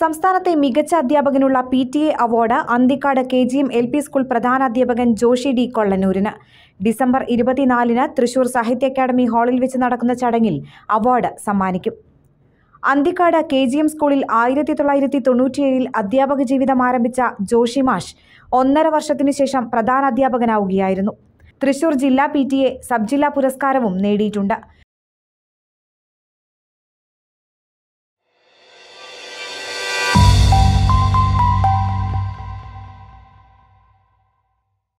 സംസ്ഥാനത്തെ മികച്ച അധ്യാപകനുള്ള P T A award Anthikkad K G M L P school പ്രധാനാധ്യാപകൻ ജോഷി ഡി കൊള്ളനൂരിന് ഡിസംബർ ഇരുപത്തിനാലിന് തൃശൂർ സാഹിത്യ അക്കാദമി ഹാളിൽ വെച്ച് നടക്കുന്ന ചടങ്ങിൽ അവാർഡ് സമ്മാനിക്കും അന്തിക്കാട് കെ ജി എം സ്കൂളിൽ ആയിരത്തി തൊള്ളായിരത്തി തൊണ്ണൂറ്റിയേഴിൽ അധ്യാപക ജീവിതം ആരംഭിച്ച ജോഷി മാഷ് ഒന്നര വർഷത്തിനു ശേഷം പ്രധാനാധ്യാപകനാവുകയായിരുന്നു തൃശൂർ ജില്ലാ പി ടി എ സബ്ജില്ലാ ജില്ലാ പുരസ്കാരവും നേടിയിട്ടുണ്ട്